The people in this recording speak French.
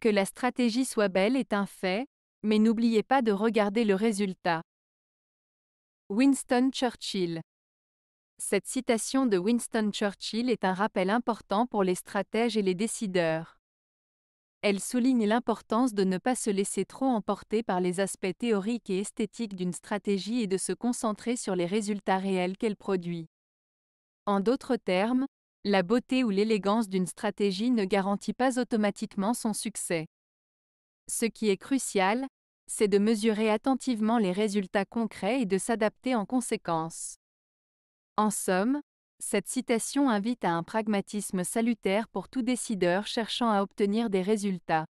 Que la stratégie soit belle est un fait, mais n'oubliez pas de regarder le résultat. Winston Churchill Cette citation de Winston Churchill est un rappel important pour les stratèges et les décideurs. Elle souligne l'importance de ne pas se laisser trop emporter par les aspects théoriques et esthétiques d'une stratégie et de se concentrer sur les résultats réels qu'elle produit. En d'autres termes, la beauté ou l'élégance d'une stratégie ne garantit pas automatiquement son succès. Ce qui est crucial, c'est de mesurer attentivement les résultats concrets et de s'adapter en conséquence. En somme, cette citation invite à un pragmatisme salutaire pour tout décideur cherchant à obtenir des résultats.